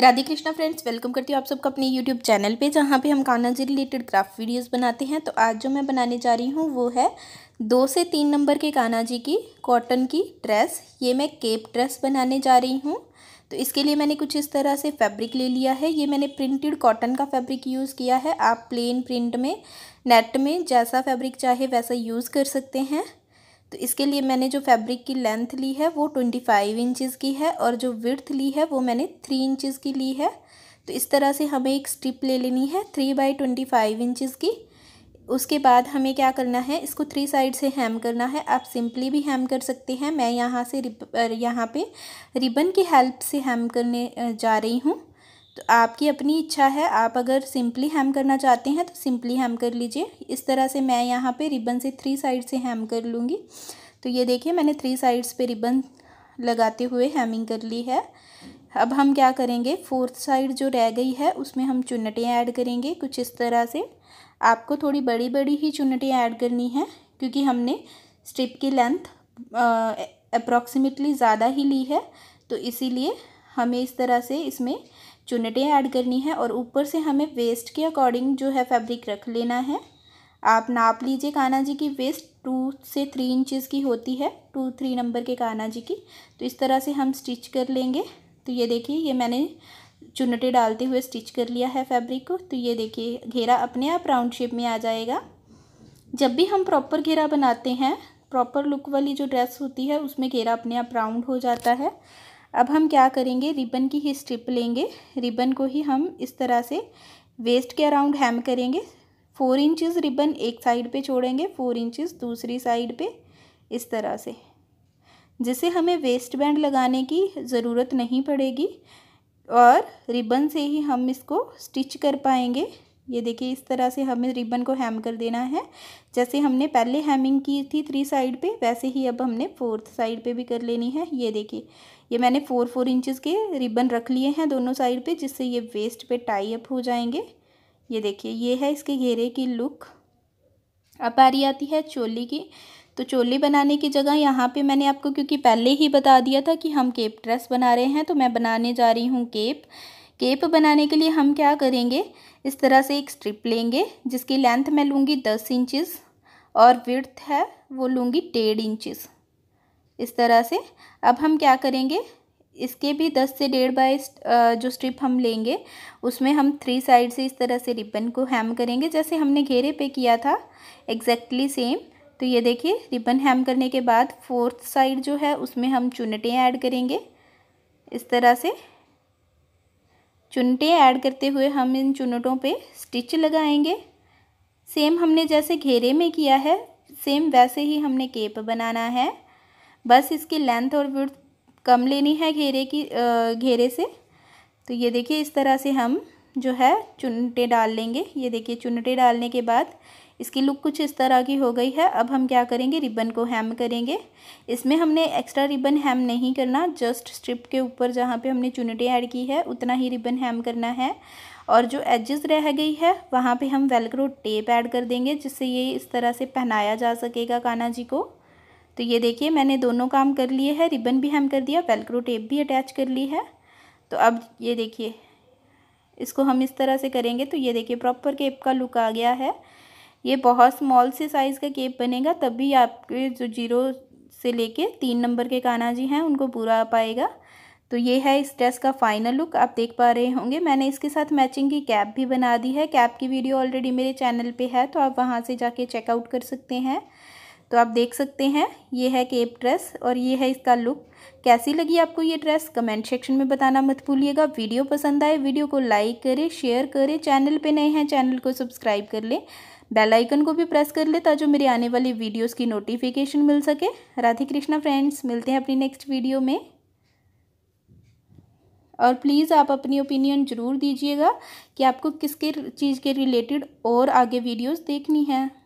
Radhe Krishna friends welcome करती हूँ आप सबका अपने यूट्यूब चैनल पे जहाँ पे हम Kanha ji related craft videos बनाते हैं तो आज जो मैं बनाने जा रही हूँ वो है दो से तीन नंबर के कान्हा जी की कॉटन की ड्रेस ये मैं केप ड्रेस बनाने जा रही हूँ तो इसके लिए मैंने कुछ इस तरह से फैब्रिक ले लिया है ये मैंने प्रिंटेड कॉटन का फैब्रिक यूज़ किया है आप प्लेन प्रिंट में नेट में जैसा फैब्रिक चाहे वैसा यूज़ कर सकते हैं तो इसके लिए मैंने जो फैब्रिक की लेंथ ली है वो ट्वेंटी फाइव इंचज़ की है और जो विर्थ ली है वो मैंने थ्री इंचज़ की ली है तो इस तरह से हमें एक स्ट्रिप ले लेनी है three by twenty five inches की उसके बाद हमें क्या करना है इसको थ्री साइड से हैम करना है आप सिंपली भी हैम कर सकते हैं मैं यहाँ से रिब यहाँ पर रिबन की हेल्प से हैम करने जा रही हूँ तो आपकी अपनी इच्छा है आप अगर सिंपली हैम करना चाहते हैं तो सिंपली हैम कर लीजिए इस तरह से मैं यहाँ पे रिबन से थ्री साइड से हैम कर लूँगी तो ये देखिए मैंने थ्री साइड्स पे रिबन लगाते हुए हैमिंग कर ली है अब हम क्या करेंगे फोर्थ साइड जो रह गई है उसमें हम चुनटें ऐड करेंगे कुछ इस तरह से आपको थोड़ी बड़ी बड़ी ही चुनटें ऐड करनी है क्योंकि हमने स्ट्रिप की लेंथ अप्रॉक्सीमेटली ज़्यादा ही ली है तो इसीलिए हमें इस तरह से इसमें चुनटें ऐड करनी है और ऊपर से हमें वेस्ट के अकॉर्डिंग जो है फैब्रिक रख लेना है आप नाप लीजिए कान्हा जी की वेस्ट टू से थ्री इंचज़ की होती है टू थ्री नंबर के कान्हा जी की तो इस तरह से हम स्टिच कर लेंगे तो ये देखिए ये मैंने चुनटे डालते हुए स्टिच कर लिया है फैब्रिक को तो ये देखिए घेरा अपने आप राउंड शेप में आ जाएगा जब भी हम प्रॉपर घेरा बनाते हैं प्रॉपर लुक वाली जो ड्रेस होती है उसमें घेरा अपने आप राउंड हो जाता है अब हम क्या करेंगे रिबन की ही स्ट्रिप लेंगे रिबन को ही हम इस तरह से वेस्ट के अराउंड हैम करेंगे फोर इंचज़ रिबन एक साइड पे छोड़ेंगे फोर इंचज़ दूसरी साइड पे इस तरह से जिसे हमें वेस्ट बैंड लगाने की ज़रूरत नहीं पड़ेगी और रिबन से ही हम इसको स्टिच कर पाएंगे ये देखिए इस तरह से हमें रिबन को हैम कर देना है जैसे हमने पहले हैमिंग की थी थ्री साइड पे वैसे ही अब हमने फोर्थ साइड पे भी कर लेनी है ये देखिए ये मैंने फोर फोर इंचज़ के रिबन रख लिए हैं दोनों साइड पे जिससे ये वेस्ट पे टाई अप हो जाएंगे ये देखिए ये है इसके घेरे की लुक अब बारी आती है चोली की तो चोली बनाने की जगह यहाँ पे मैंने आपको क्योंकि पहले ही बता दिया था कि हम केप ड्रेस बना रहे हैं तो मैं बनाने जा रही हूँ केप केप बनाने के लिए हम क्या करेंगे इस तरह से एक स्ट्रिप लेंगे जिसकी लेंथ मैं लूँगी दस इंचिस और विर्थ है वो लूँगी डेढ़ इंचिस इस तरह से अब हम क्या करेंगे इसके भी दस से डेढ़ बाई जो स्ट्रिप हम लेंगे उसमें हम थ्री साइड से इस तरह से रिबन को हैम करेंगे जैसे हमने घेरे पे किया था एग्जैक्टली सेम तो ये देखिए रिबन हैम करने के बाद फोर्थ साइड जो है उसमें हम चुनटें ऐड करेंगे इस तरह से चुनटे ऐड करते हुए हम इन चुनटों पे स्टिच लगाएंगे सेम हमने जैसे घेरे में किया है सेम वैसे ही हमने केप बनाना है बस इसकी लेंथ और विड्थ कम लेनी है घेरे की घेरे से तो ये देखिए इस तरह से हम जो है चुनटे डाल लेंगे ये देखिए चुनटे डालने के बाद इसकी लुक कुछ इस तरह की हो गई है अब हम क्या करेंगे रिबन को हैम करेंगे इसमें हमने एक्स्ट्रा रिबन हैम नहीं करना जस्ट स्ट्रिप के ऊपर जहाँ पे हमने चुनटे ऐड की है उतना ही रिबन हैम करना है और जो एजेस रह गई है वहाँ पे हम वेलक्रो टेप ऐड कर देंगे जिससे ये इस तरह से पहनाया जा सकेगा काना जी को तो ये देखिए मैंने दोनों काम कर लिए है रिबन भी हैम कर दिया वेलक्रो टेप भी अटैच कर ली है तो अब ये देखिए इसको हम इस तरह से करेंगे तो ये देखिए प्रॉपर केप का लुक आ गया है ये बहुत स्मॉल से साइज़ का केप बनेगा तब भी आपके जो जीरो से लेके तीन नंबर के काना जी हैं उनको पूरा आ पाएगा तो ये है इस ड्रेस का फाइनल लुक आप देख पा रहे होंगे मैंने इसके साथ मैचिंग की कैप भी बना दी है कैप की वीडियो ऑलरेडी मेरे चैनल पे है तो आप वहाँ से जाके चेकआउट कर सकते हैं तो आप देख सकते हैं ये है केप ड्रेस और ये है इसका लुक कैसी लगी आपको ये ड्रेस कमेंट सेक्शन में बताना मत भूलिएगा वीडियो पसंद आए वीडियो को लाइक करें शेयर करें चैनल पे नए हैं चैनल को सब्सक्राइब कर लें बेल आइकन को भी प्रेस कर लें ताकि मेरे आने वाली वीडियोस की नोटिफिकेशन मिल सके राधे कृष्णा फ्रेंड्स मिलते हैं अपनी नेक्स्ट वीडियो में और प्लीज़ आप अपनी ओपिनियन ज़रूर दीजिएगा कि आपको किसके चीज़ के रिलेटेड और आगे वीडियोज़ देखनी है